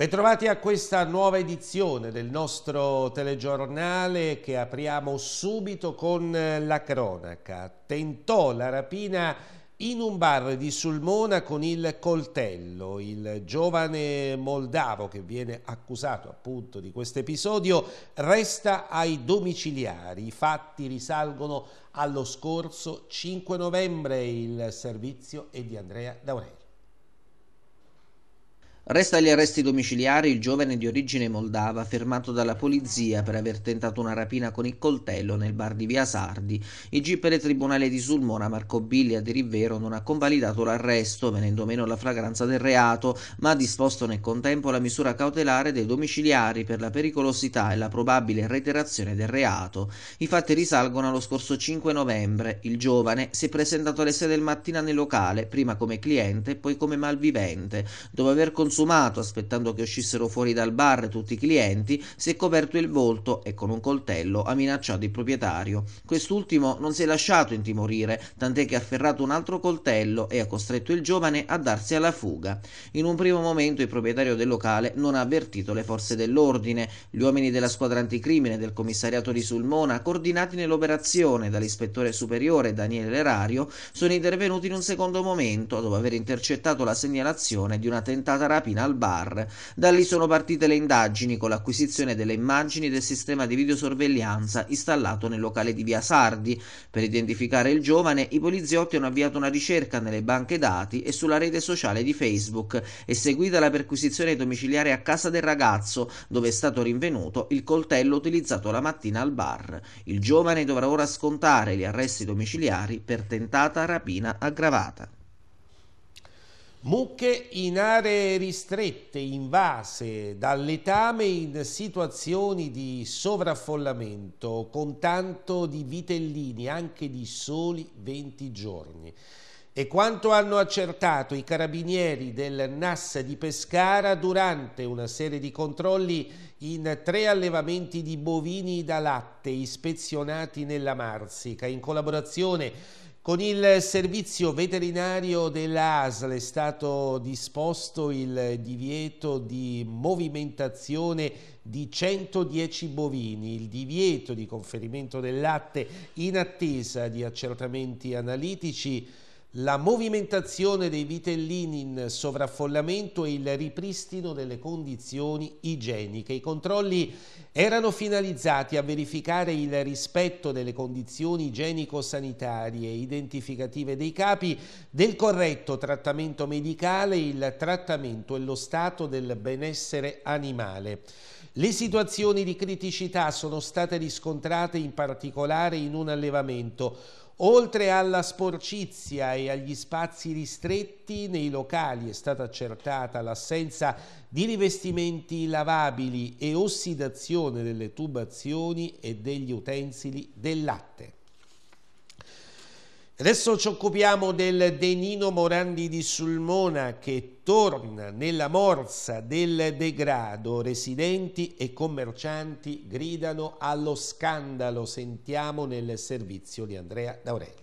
Bentrovati a questa nuova edizione del nostro telegiornale che apriamo subito con eh, la cronaca. Tentò la rapina in un bar di Sulmona con il coltello, il giovane moldavo che viene accusato appunto di questo episodio resta ai domiciliari. I fatti risalgono allo scorso 5 novembre. Il servizio è di Andrea D'Aurelio. Resta agli arresti domiciliari il giovane di origine moldava fermato dalla polizia per aver tentato una rapina con il coltello nel bar di Via Sardi. Il GIP del Tribunale di Sulmona Marco Biglia di Rivero non ha convalidato l'arresto, venendo meno la fragranza del reato, ma ha disposto nel contempo la misura cautelare dei domiciliari per la pericolosità e la probabile reiterazione del reato. I fatti risalgono allo scorso 5 novembre. Il giovane si è presentato alle 6 del mattina nel locale, prima come cliente e poi come malvivente, dopo aver consumato consumato aspettando che uscissero fuori dal bar tutti i clienti, si è coperto il volto e con un coltello ha minacciato il proprietario. Quest'ultimo non si è lasciato intimorire, tant'è che ha afferrato un altro coltello e ha costretto il giovane a darsi alla fuga. In un primo momento il proprietario del locale non ha avvertito le forze dell'ordine, gli uomini della squadra anticrimine del commissariato di Sulmona, coordinati nell'operazione dall'ispettore superiore Daniele Lerario, sono intervenuti in un secondo momento dopo aver intercettato la segnalazione di una tentata rapida rapina al bar. Da lì sono partite le indagini con l'acquisizione delle immagini del sistema di videosorveglianza installato nel locale di Via Sardi. Per identificare il giovane, i poliziotti hanno avviato una ricerca nelle banche dati e sulla rete sociale di Facebook e seguita la perquisizione domiciliare a casa del ragazzo, dove è stato rinvenuto il coltello utilizzato la mattina al bar. Il giovane dovrà ora scontare gli arresti domiciliari per tentata rapina aggravata. Mucche in aree ristrette, invase dal letame in situazioni di sovraffollamento, con tanto di vitellini anche di soli 20 giorni. E quanto hanno accertato i carabinieri del NAS di Pescara durante una serie di controlli in tre allevamenti di bovini da latte ispezionati nella Marsica in collaborazione con il servizio veterinario dell'ASL è stato disposto il divieto di movimentazione di 110 bovini, il divieto di conferimento del latte in attesa di accertamenti analitici la movimentazione dei vitellini in sovraffollamento e il ripristino delle condizioni igieniche. I controlli erano finalizzati a verificare il rispetto delle condizioni igienico-sanitarie identificative dei capi, del corretto trattamento medicale, il trattamento e lo stato del benessere animale. Le situazioni di criticità sono state riscontrate in particolare in un allevamento Oltre alla sporcizia e agli spazi ristretti, nei locali è stata accertata l'assenza di rivestimenti lavabili e ossidazione delle tubazioni e degli utensili del latte. Adesso ci occupiamo del Denino Morandi di Sulmona che torna nella morsa del degrado. Residenti e commercianti gridano allo scandalo. Sentiamo nel servizio di Andrea D'Aurelio.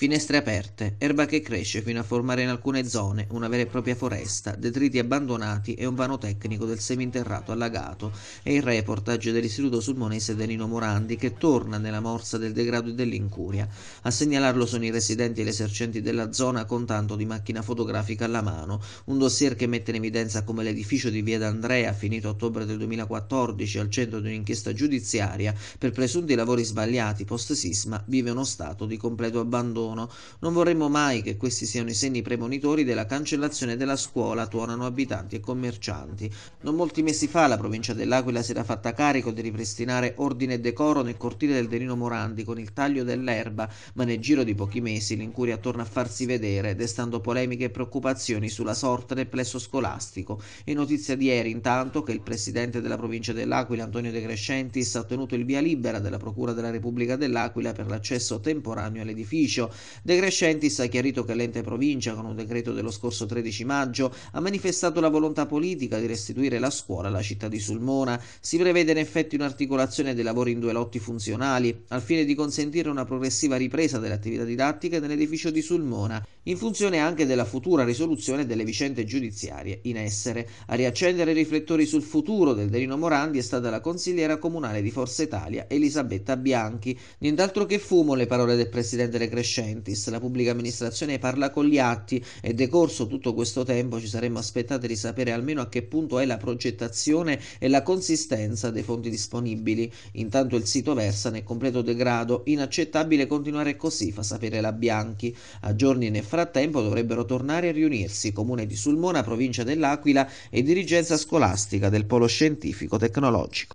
Finestre aperte, erba che cresce fino a formare in alcune zone una vera e propria foresta, detriti abbandonati e un vano tecnico del seminterrato allagato È il reportage dell'istituto sulmonese Denino Morandi che torna nella morsa del degrado e dell'incuria. A segnalarlo sono i residenti e gli esercenti della zona con tanto di macchina fotografica alla mano, un dossier che mette in evidenza come l'edificio di via d'Andrea, finito ottobre del 2014 al centro di un'inchiesta giudiziaria per presunti lavori sbagliati post-sisma, vive uno stato di completo abbandono sono. Non vorremmo mai che questi siano i segni premonitori della cancellazione della scuola, tuonano abitanti e commercianti. Non molti mesi fa la provincia dell'Aquila si era fatta carico di ripristinare ordine e decoro nel cortile del Delino Morandi con il taglio dell'erba, ma nel giro di pochi mesi l'incuria torna a farsi vedere, destando polemiche e preoccupazioni sulla sorte del plesso scolastico. È notizia di ieri intanto che il presidente della provincia dell'Aquila, Antonio De Crescentis, ha ottenuto il via libera della Procura della Repubblica dell'Aquila per l'accesso temporaneo all'edificio. De Crescentis ha chiarito che l'ente provincia, con un decreto dello scorso 13 maggio, ha manifestato la volontà politica di restituire la scuola alla città di Sulmona. Si prevede in effetti un'articolazione dei lavori in due lotti funzionali, al fine di consentire una progressiva ripresa delle attività didattiche nell'edificio di Sulmona, in funzione anche della futura risoluzione delle vicende giudiziarie in essere. A riaccendere i riflettori sul futuro del Delino Morandi è stata la consigliera comunale di Forza Italia, Elisabetta Bianchi. Nient'altro che fumo le parole del presidente De Crescentis mentis, la pubblica amministrazione parla con gli atti e decorso tutto questo tempo ci saremmo aspettati di sapere almeno a che punto è la progettazione e la consistenza dei fondi disponibili. Intanto il sito versa nel completo degrado, inaccettabile continuare così, fa sapere la Bianchi. A giorni nel frattempo dovrebbero tornare a riunirsi Comune di Sulmona, provincia dell'Aquila e dirigenza scolastica del Polo Scientifico Tecnologico.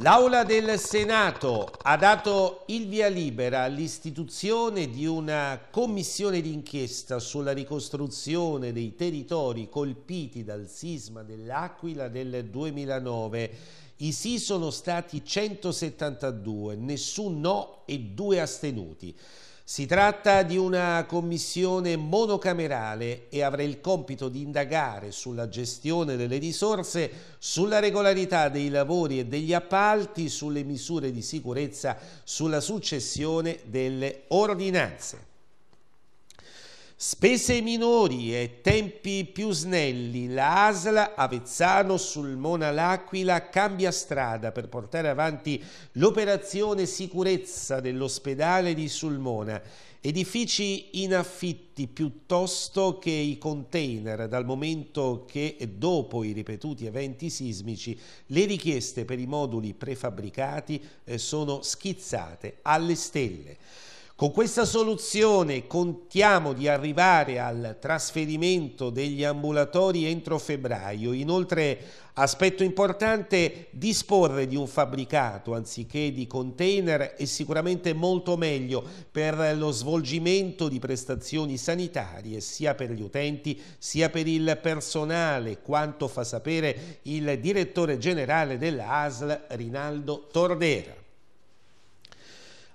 L'Aula del Senato ha dato il via libera all'istituzione di una commissione d'inchiesta sulla ricostruzione dei territori colpiti dal sisma dell'Aquila del 2009. I sì sono stati 172, nessun no e due astenuti. Si tratta di una commissione monocamerale e avrà il compito di indagare sulla gestione delle risorse, sulla regolarità dei lavori e degli appalti, sulle misure di sicurezza, sulla successione delle ordinanze. Spese minori e tempi più snelli, la ASL Avezzano sul Mona L'Aquila cambia strada per portare avanti l'operazione sicurezza dell'ospedale di Sulmona. Edifici in affitti piuttosto che i container, dal momento che dopo i ripetuti eventi sismici le richieste per i moduli prefabbricati eh, sono schizzate alle stelle. Con questa soluzione contiamo di arrivare al trasferimento degli ambulatori entro febbraio. Inoltre, aspetto importante, disporre di un fabbricato anziché di container è sicuramente molto meglio per lo svolgimento di prestazioni sanitarie sia per gli utenti sia per il personale, quanto fa sapere il direttore generale dell'ASL Rinaldo Tordera.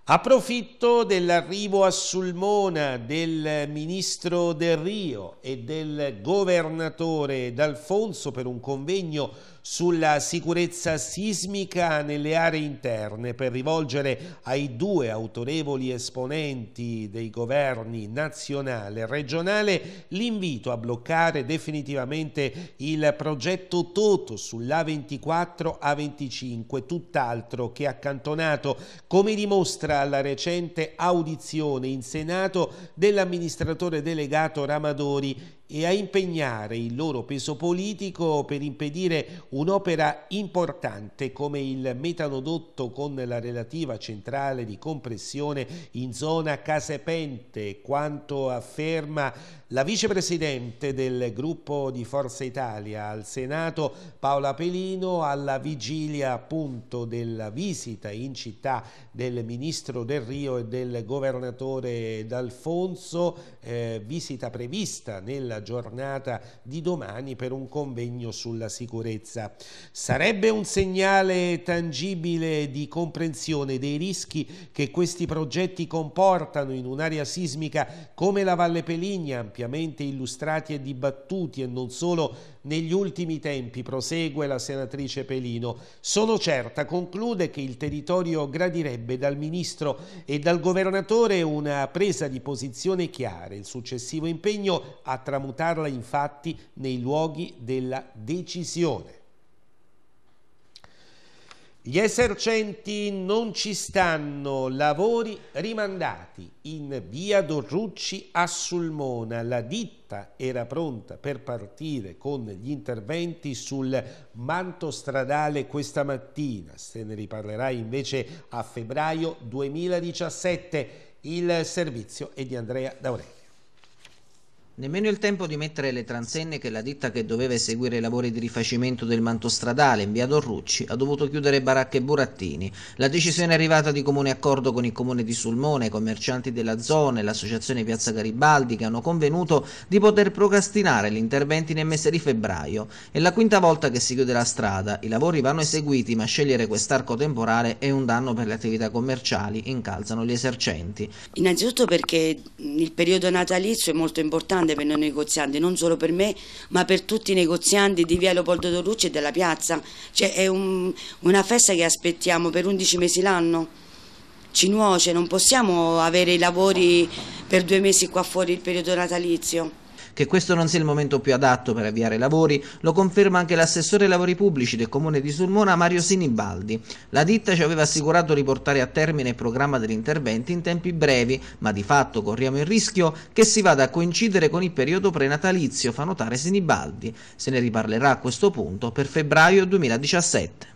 Approfitto dell'arrivo a Sulmona del ministro Del Rio e del governatore D'Alfonso per un convegno sulla sicurezza sismica nelle aree interne per rivolgere ai due autorevoli esponenti dei governi nazionale e regionale l'invito a bloccare definitivamente il progetto Toto sull'A24 A25, tutt'altro che accantonato, come dimostra la recente audizione in Senato dell'amministratore delegato Ramadori e a impegnare il loro peso politico per impedire Un'opera importante come il metanodotto con la relativa centrale di compressione in zona Casepente, quanto afferma la vicepresidente del gruppo di Forza Italia al Senato Paola Pelino alla vigilia appunto della visita in città del ministro Del Rio e del governatore D'Alfonso, eh, visita prevista nella giornata di domani per un convegno sulla sicurezza vista, sarebbe un segnale tangibile di comprensione dei rischi che questi progetti comportano in un'area sismica come la Valle Peligna, ampiamente illustrati e dibattuti e non solo negli ultimi tempi, prosegue la senatrice Pelino. Sono certa, conclude, che il territorio gradirebbe dal Ministro e dal Governatore una presa di posizione chiara, il successivo impegno a tramutarla infatti nei luoghi della decisione. Gli esercenti non ci stanno, lavori rimandati. In via Dorrucci a Sulmona la ditta era pronta per partire con gli interventi sul manto stradale questa mattina. Se ne riparlerà invece a febbraio 2017. Il servizio è di Andrea D'Aurelio. Nemmeno il tempo di mettere le transenne che la ditta che doveva eseguire i lavori di rifacimento del manto stradale in via Dorrucci ha dovuto chiudere baracche e burattini. La decisione è arrivata di comune accordo con il comune di Sulmone, i commercianti della zona e l'associazione Piazza Garibaldi che hanno convenuto di poter procrastinare gli interventi nel mese di febbraio. È la quinta volta che si chiude la strada, i lavori vanno eseguiti ma scegliere quest'arco temporale è un danno per le attività commerciali, incalzano gli esercenti. Innanzitutto perché il periodo natalizio è molto importante grande per noi negozianti, non solo per me, ma per tutti i negozianti di via Leopoldo Dorucci e della piazza. Cioè, è un, una festa che aspettiamo per 11 mesi l'anno. Ci nuoce, non possiamo avere i lavori per due mesi qua fuori il periodo natalizio. Che questo non sia il momento più adatto per avviare i lavori lo conferma anche l'assessore ai lavori pubblici del comune di Sulmona Mario Sinibaldi. La ditta ci aveva assicurato di portare a termine il programma degli interventi in tempi brevi, ma di fatto corriamo il rischio che si vada a coincidere con il periodo prenatalizio, fa notare Sinibaldi. Se ne riparlerà a questo punto per febbraio 2017.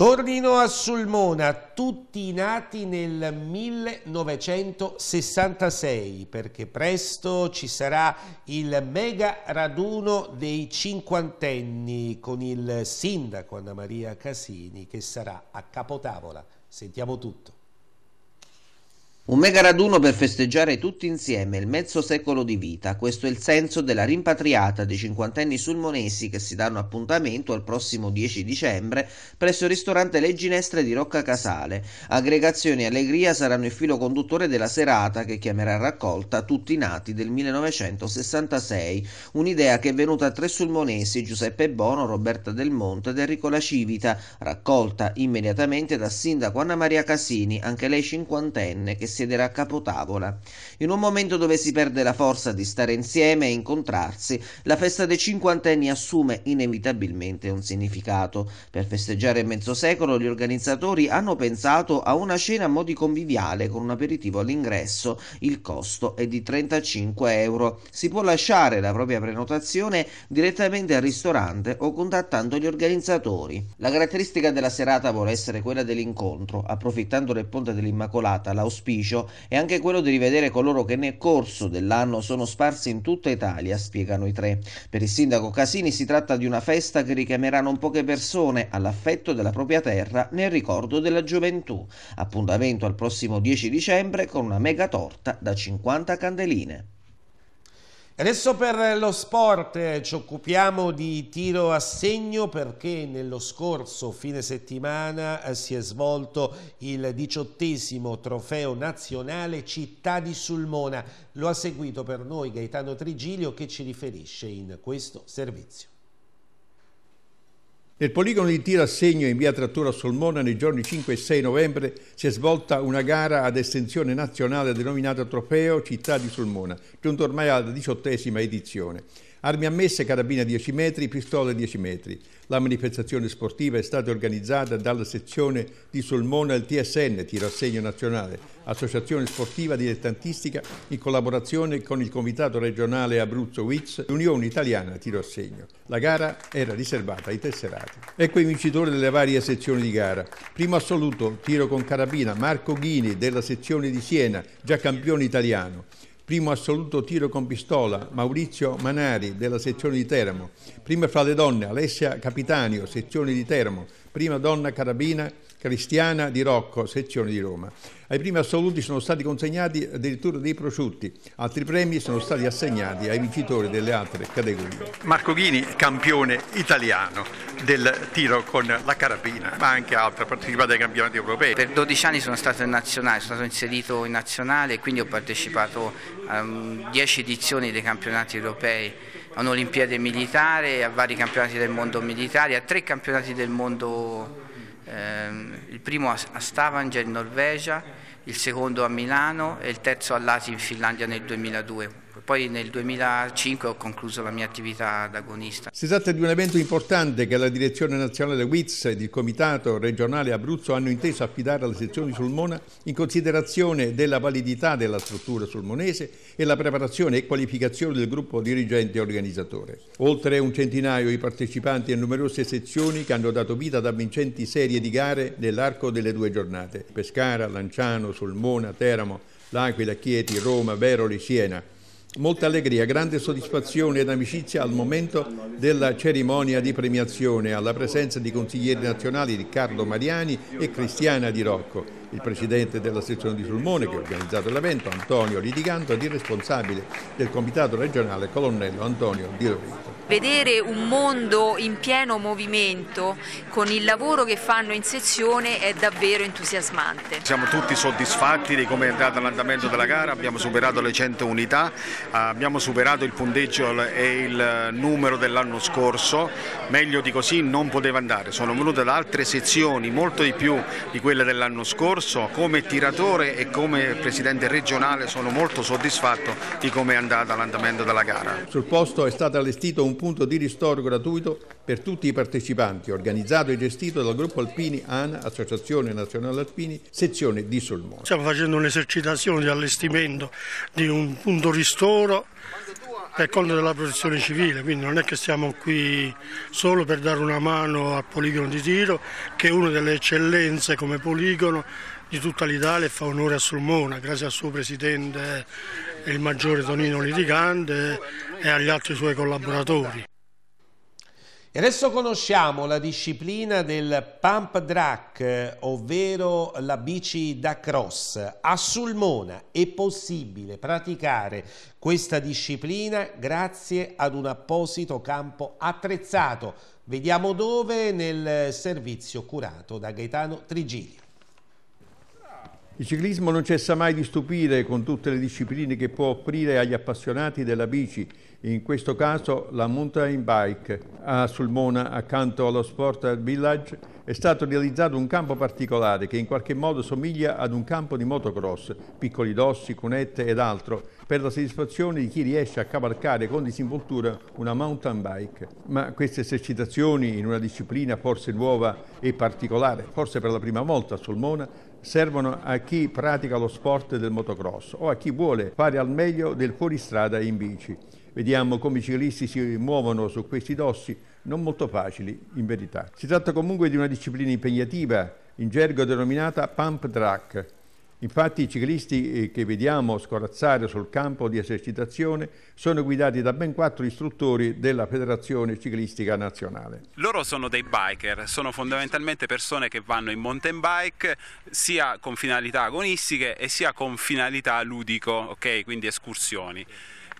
Tornino a Sulmona, tutti nati nel 1966, perché presto ci sarà il mega raduno dei cinquantenni con il sindaco Anna Maria Casini che sarà a capotavola. Sentiamo tutto. Un mega raduno per festeggiare tutti insieme il mezzo secolo di vita, questo è il senso della rimpatriata dei cinquantenni sulmonesi che si danno appuntamento al prossimo 10 dicembre presso il ristorante Le Ginestre di Rocca Casale. Aggregazione e Allegria saranno il filo conduttore della serata che chiamerà raccolta Tutti nati del 1966, un'idea che è venuta a tre sulmonesi Giuseppe Bono, Roberta Del Monte ed Enrico La Civita, raccolta immediatamente da sindaco Anna Maria Casini, anche lei cinquantenne, che si sedere a capotavola. In un momento dove si perde la forza di stare insieme e incontrarsi, la festa dei cinquantenni assume inevitabilmente un significato. Per festeggiare mezzo secolo gli organizzatori hanno pensato a una cena a modi conviviale con un aperitivo all'ingresso, il costo è di 35 euro. Si può lasciare la propria prenotazione direttamente al ristorante o contattando gli organizzatori. La caratteristica della serata vuole essere quella dell'incontro, approfittando del ponte dell'Immacolata, l'auspicio sacrificio è anche quello di rivedere coloro che nel corso dell'anno sono sparsi in tutta Italia, spiegano i tre. Per il sindaco Casini si tratta di una festa che richiamerà non poche persone all'affetto della propria terra nel ricordo della gioventù. Appuntamento al prossimo 10 dicembre con una mega torta da 50 candeline. Adesso per lo sport eh, ci occupiamo di tiro a segno perché nello scorso fine settimana eh, si è svolto il diciottesimo trofeo nazionale Città di Sulmona. Lo ha seguito per noi Gaetano Trigilio che ci riferisce in questo servizio. Nel poligono di tiro a segno in via Trattura Solmona nei giorni 5 e 6 novembre si è svolta una gara ad estensione nazionale denominata Trofeo Città di Solmona, giunto ormai alla diciottesima edizione. Armi ammesse, carabina 10 metri, pistole 10 metri. La manifestazione sportiva è stata organizzata dalla sezione di Solmona del TSN, Tiro a Segno Nazionale, associazione sportiva dilettantistica in collaborazione con il Comitato regionale Abruzzo WIX, l'Unione Italiana Tiro a Segno. La gara era riservata ai tesserati. Ecco i vincitori delle varie sezioni di gara. Primo assoluto, tiro con carabina, Marco Ghini della sezione di Siena, già campione italiano primo assoluto tiro con pistola Maurizio Manari della sezione di Teramo, prima fra le donne Alessia Capitanio, sezione di Teramo, prima donna carabina Cristiana di Rocco, sezione di Roma. Ai primi assoluti sono stati consegnati addirittura dei prosciutti, altri premi sono stati assegnati ai vincitori delle altre categorie. Marco Ghini, campione italiano del tiro con la carabina, ma anche altre partecipate ai campionati europei. Per 12 anni sono stato in nazionale, sono stato inserito in nazionale e quindi ho partecipato a 10 mm, edizioni dei campionati europei a un'Olimpiade militare, a vari campionati del mondo militare, a tre campionati del mondo ehm, il primo a Stavanger in Norvegia, il secondo a Milano e il terzo all'Asia in Finlandia nel 2002. Poi nel 2005 ho concluso la mia attività da agonista. Si tratta di un evento importante che la Direzione Nazionale WITS ed il Comitato Regionale Abruzzo hanno inteso affidare alla sezione di Sulmona in considerazione della validità della struttura sulmonese e la preparazione e qualificazione del gruppo dirigente e organizzatore. Oltre un centinaio i partecipanti e numerose sezioni che hanno dato vita ad avvincenti serie di gare nell'arco delle due giornate. Pescara, Lanciano, Sulmona, Teramo, L'Aquila, Chieti, Roma, Veroli, Siena. Molta allegria, grande soddisfazione ed amicizia al momento della cerimonia di premiazione alla presenza di consiglieri nazionali Riccardo Mariani e Cristiana Di Rocco il presidente della sezione di Sulmone che ha organizzato l'evento, Antonio Litiganto, ed il responsabile del comitato regionale, colonnello Antonio Di Loreto. Vedere un mondo in pieno movimento con il lavoro che fanno in sezione è davvero entusiasmante. Siamo tutti soddisfatti di come è andato l'andamento della gara, abbiamo superato le 100 unità, eh, abbiamo superato il punteggio e il numero dell'anno scorso, meglio di così non poteva andare, sono venute da altre sezioni molto di più di quelle dell'anno scorso corso come tiratore e come presidente regionale sono molto soddisfatto di come è andata l'andamento della gara. Sul posto è stato allestito un punto di ristoro gratuito per tutti i partecipanti, organizzato e gestito dal gruppo Alpini ANA, Associazione Nazionale Alpini, sezione di Solmone. Stiamo facendo un'esercitazione di allestimento di un punto ristoro per conto della protezione civile, quindi non è che siamo qui solo per dare una mano al poligono di tiro, che è una delle eccellenze come poligono di tutta l'Italia e fa onore a Sulmona, grazie al suo presidente, il maggiore Tonino Litigante e agli altri suoi collaboratori. E adesso conosciamo la disciplina del pump drag, ovvero la bici da cross. A Sulmona è possibile praticare questa disciplina grazie ad un apposito campo attrezzato. Vediamo dove nel servizio curato da Gaetano Trigilio. Il ciclismo non cessa mai di stupire con tutte le discipline che può offrire agli appassionati della bici, in questo caso la mountain bike. A Sulmona, accanto allo Sport Village, è stato realizzato un campo particolare che in qualche modo somiglia ad un campo di motocross, piccoli dossi, cunette ed altro, per la soddisfazione di chi riesce a cavalcare con disinvoltura una mountain bike. Ma queste esercitazioni in una disciplina forse nuova e particolare, forse per la prima volta a Sulmona, servono a chi pratica lo sport del motocross o a chi vuole fare al meglio del fuoristrada in bici. Vediamo come i ciclisti si muovono su questi dossi, non molto facili in verità. Si tratta comunque di una disciplina impegnativa, in gergo denominata pump track, Infatti i ciclisti eh, che vediamo scorazzare sul campo di esercitazione sono guidati da ben quattro istruttori della Federazione Ciclistica Nazionale. Loro sono dei biker, sono fondamentalmente persone che vanno in mountain bike sia con finalità agonistiche e sia con finalità ludico, okay? quindi escursioni.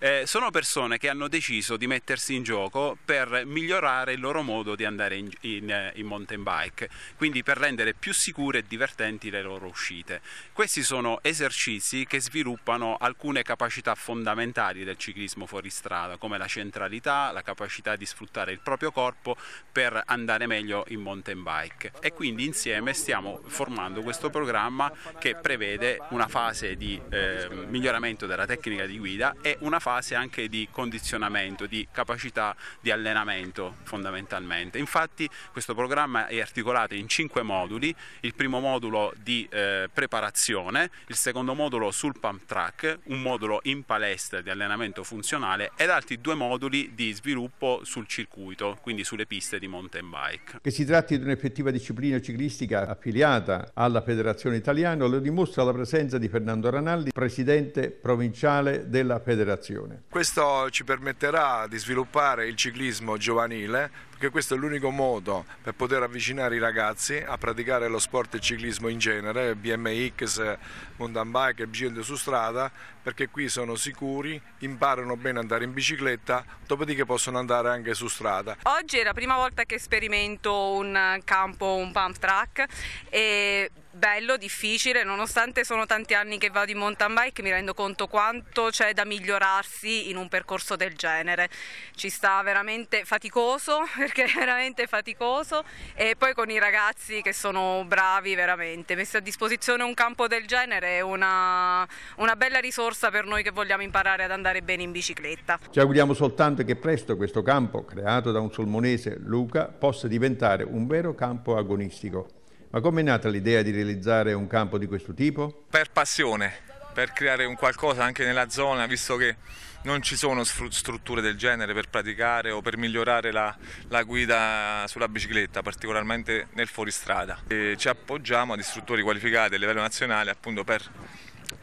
Eh, sono persone che hanno deciso di mettersi in gioco per migliorare il loro modo di andare in, in, eh, in mountain bike, quindi per rendere più sicure e divertenti le loro uscite. Questi sono esercizi che sviluppano alcune capacità fondamentali del ciclismo fuoristrada, come la centralità, la capacità di sfruttare il proprio corpo per andare meglio in mountain bike. E quindi insieme stiamo formando questo programma che prevede una fase di eh, miglioramento della tecnica di guida e una fase fase anche di condizionamento, di capacità di allenamento fondamentalmente. Infatti questo programma è articolato in cinque moduli, il primo modulo di eh, preparazione, il secondo modulo sul pump track, un modulo in palestra di allenamento funzionale ed altri due moduli di sviluppo sul circuito, quindi sulle piste di mountain bike. Che si tratti di un'effettiva disciplina ciclistica affiliata alla Federazione Italiana lo dimostra la presenza di Fernando Ranaldi, presidente provinciale della federazione situazione. Questo ci permetterà di sviluppare il ciclismo giovanile perché questo è l'unico modo per poter avvicinare i ragazzi a praticare lo sport e il ciclismo in genere, BMX, mountain bike, giro su strada, perché qui sono sicuri, imparano bene ad andare in bicicletta, dopodiché possono andare anche su strada. Oggi è la prima volta che sperimento un campo, un pump track e bello, difficile, nonostante sono tanti anni che vado in mountain bike mi rendo conto quanto c'è da migliorarsi in un percorso del genere. Ci sta veramente faticoso perché è veramente faticoso e poi con i ragazzi che sono bravi veramente. Messo a disposizione un campo del genere è una, una bella risorsa per noi che vogliamo imparare ad andare bene in bicicletta. Ci auguriamo soltanto che presto questo campo, creato da un solmonese Luca, possa diventare un vero campo agonistico. Ma com'è nata l'idea di realizzare un campo di questo tipo? Per passione, per creare un qualcosa anche nella zona, visto che non ci sono strutture del genere per praticare o per migliorare la, la guida sulla bicicletta, particolarmente nel fuoristrada. E ci appoggiamo ad istruttori qualificati a livello nazionale appunto per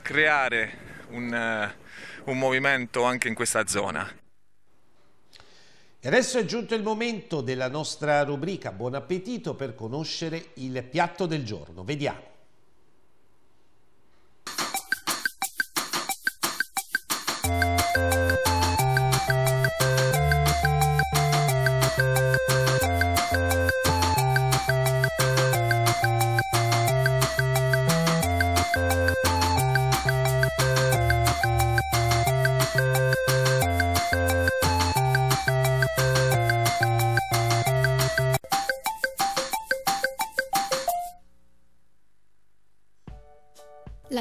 creare un, un movimento anche in questa zona. E adesso è giunto il momento della nostra rubrica Buon appetito per conoscere il piatto del giorno. Vediamo.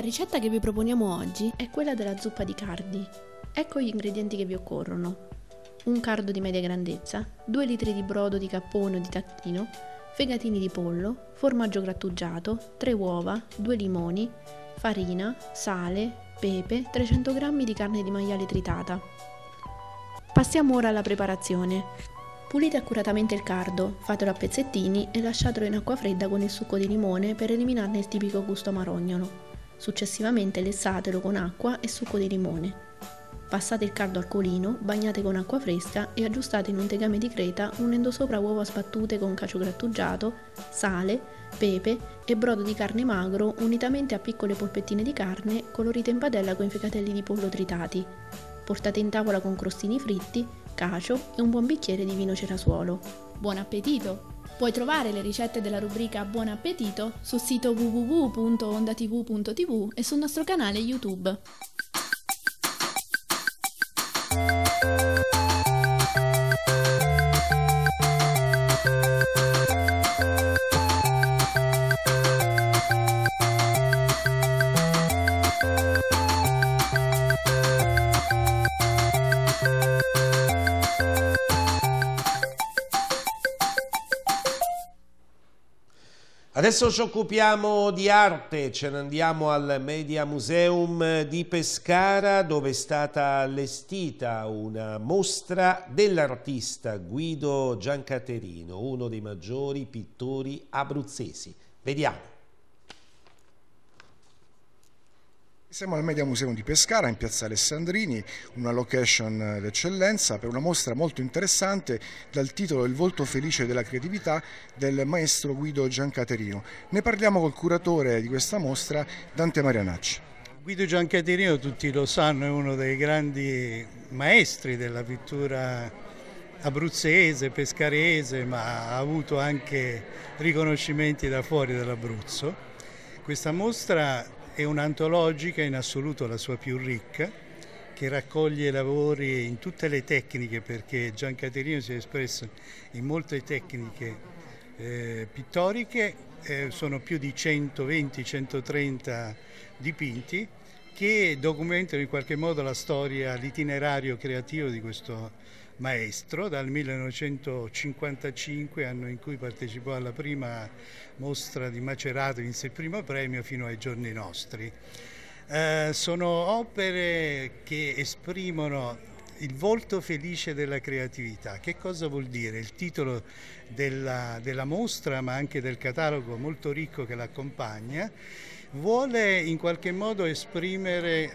ricetta che vi proponiamo oggi è quella della zuppa di cardi. Ecco gli ingredienti che vi occorrono. Un cardo di media grandezza, 2 litri di brodo di cappone o di tacchino, fegatini di pollo, formaggio grattugiato, 3 uova, 2 limoni, farina, sale, pepe, 300 g di carne di maiale tritata. Passiamo ora alla preparazione. Pulite accuratamente il cardo, fatelo a pezzettini e lasciatelo in acqua fredda con il succo di limone per eliminarne il tipico gusto amarognolo. Successivamente lessatelo con acqua e succo di limone. Passate il caldo al colino, bagnate con acqua fresca e aggiustate in un tegame di creta unendo sopra uova sbattute con cacio grattugiato, sale, pepe e brodo di carne magro unitamente a piccole polpettine di carne colorite in padella con figatelli di pollo tritati. Portate in tavola con crostini fritti, cacio e un buon bicchiere di vino cerasuolo. Buon appetito! Puoi trovare le ricette della rubrica Buon appetito sul sito www.ondatv.tv e sul nostro canale YouTube. Adesso ci occupiamo di arte, ce ne andiamo al Media Museum di Pescara dove è stata allestita una mostra dell'artista Guido Giancaterino, uno dei maggiori pittori abruzzesi. Vediamo. Siamo al Media Museum di Pescara in piazza Alessandrini, una location d'eccellenza per una mostra molto interessante dal titolo Il volto felice della creatività del maestro Guido Giancaterino. Ne parliamo col curatore di questa mostra, Dante Marianacci. Guido Giancaterino, tutti lo sanno, è uno dei grandi maestri della pittura abruzzese, pescarese, ma ha avuto anche riconoscimenti da fuori dell'Abruzzo. Questa mostra è un'antologica in assoluto la sua più ricca, che raccoglie lavori in tutte le tecniche, perché Gian Caterino si è espresso in molte tecniche eh, pittoriche, eh, sono più di 120-130 dipinti che documentano in qualche modo la storia, l'itinerario creativo di questo maestro dal 1955, anno in cui partecipò alla prima mostra di Macerato, vinse il primo premio fino ai giorni nostri. Eh, sono opere che esprimono il volto felice della creatività. Che cosa vuol dire? Il titolo della, della mostra, ma anche del catalogo molto ricco che l'accompagna vuole in qualche modo esprimere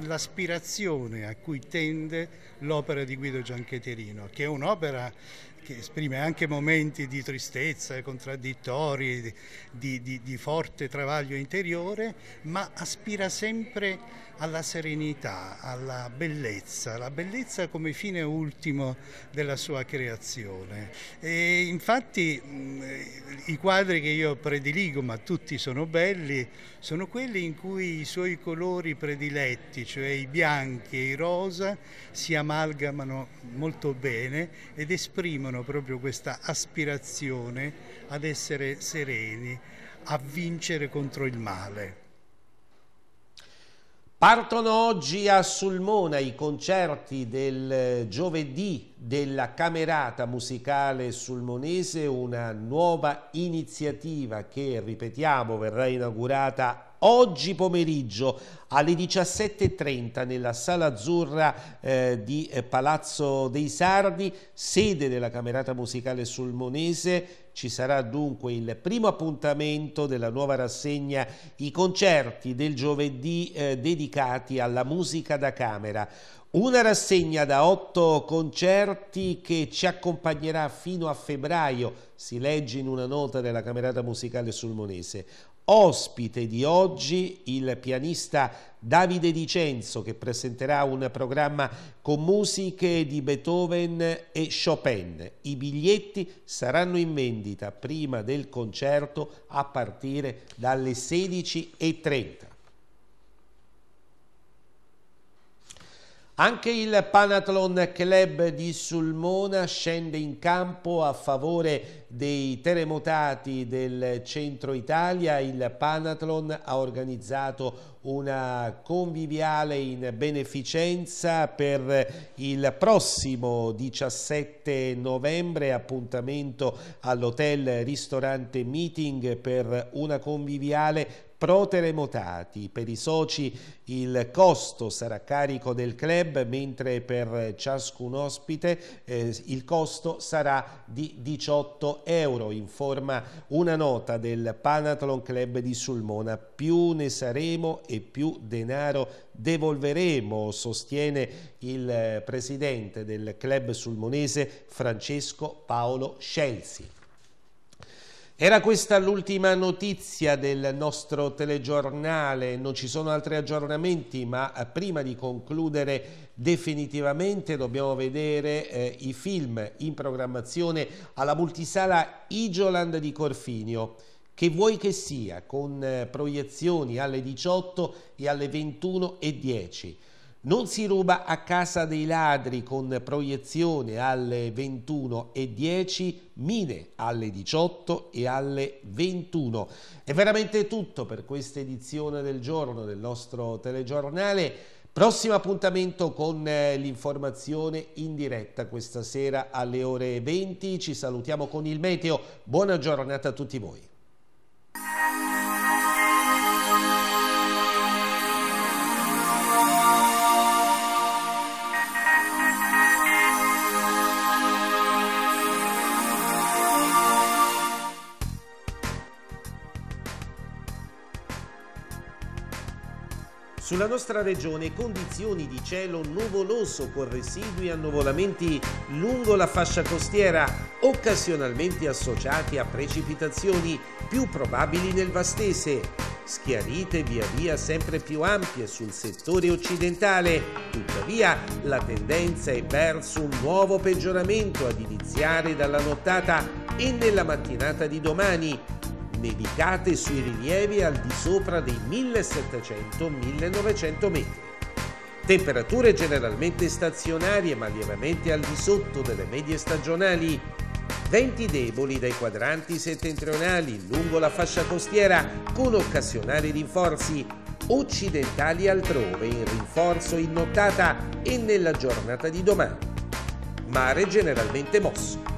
l'aspirazione a cui tende l'opera di Guido Giancheterino, che è un'opera che esprime anche momenti di tristezza, contraddittori, di, di, di forte travaglio interiore, ma aspira sempre alla serenità, alla bellezza, la bellezza come fine ultimo della sua creazione. E infatti i quadri che io prediligo, ma tutti sono belli, sono quelli in cui i suoi colori prediletti, cioè i bianchi e i rosa, si amalgamano molto bene ed esprimono proprio questa aspirazione ad essere sereni, a vincere contro il male. Partono oggi a Sulmona i concerti del eh, giovedì della Camerata Musicale Sulmonese, una nuova iniziativa che, ripetiamo, verrà inaugurata oggi pomeriggio alle 17.30 nella Sala Azzurra eh, di eh, Palazzo dei Sardi, sede della Camerata Musicale Sulmonese, ci sarà dunque il primo appuntamento della nuova rassegna I concerti del giovedì eh, dedicati alla musica da camera. Una rassegna da otto concerti che ci accompagnerà fino a febbraio, si legge in una nota della Camerata Musicale Sulmonese. Ospite di oggi il pianista Davide Dicenzo che presenterà un programma con musiche di Beethoven e Chopin. I biglietti saranno in vendita prima del concerto a partire dalle 16.30. Anche il Panathlon Club di Sulmona scende in campo a favore dei terremotati del centro Italia. Il Panathlon ha organizzato una conviviale in beneficenza per il prossimo 17 novembre, appuntamento all'hotel ristorante meeting per una conviviale proteremotati. Per i soci il costo sarà carico del club, mentre per ciascun ospite eh, il costo sarà di 18 euro, informa una nota del Panathlon Club di Sulmona. Più ne saremo e più denaro devolveremo, sostiene il eh, presidente del club sulmonese Francesco Paolo Scelsi. Era questa l'ultima notizia del nostro telegiornale, non ci sono altri aggiornamenti, ma eh, prima di concludere definitivamente dobbiamo vedere eh, i film in programmazione alla multisala Igioland di Corfinio. Che vuoi che sia, con eh, proiezioni alle 18 e alle 21 e 10. Non si ruba a casa dei ladri con proiezione alle 21.10, mine alle 18 e alle 21. È veramente tutto per questa edizione del giorno del nostro telegiornale. Prossimo appuntamento con eh, l'informazione in diretta questa sera alle ore 20. Ci salutiamo con il meteo. Buona giornata a tutti voi. Sulla nostra regione condizioni di cielo nuvoloso con residui annuvolamenti lungo la fascia costiera, occasionalmente associati a precipitazioni più probabili nel Vastese, schiarite via via sempre più ampie sul settore occidentale. Tuttavia la tendenza è verso un nuovo peggioramento ad iniziare dalla nottata e nella mattinata di domani nevicate sui rilievi al di sopra dei 1700-1900 metri. Temperature generalmente stazionarie ma lievemente al di sotto delle medie stagionali. Venti deboli dai quadranti settentrionali lungo la fascia costiera con occasionali rinforzi occidentali altrove in rinforzo in nottata e nella giornata di domani. Mare generalmente mosso.